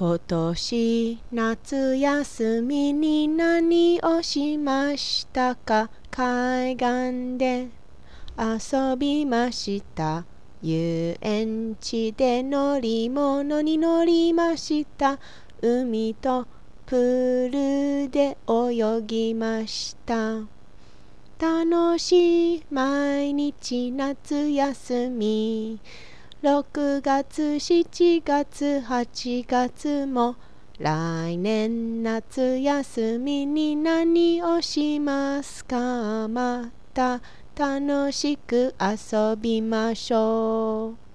今年夏休みに何をしましたか海岸で遊びました遊園地で乗り物に乗りました海とプールで泳ぎました楽しい毎日夏休み6月7月8月も来年夏休みに何をしますかまた楽しく遊びましょう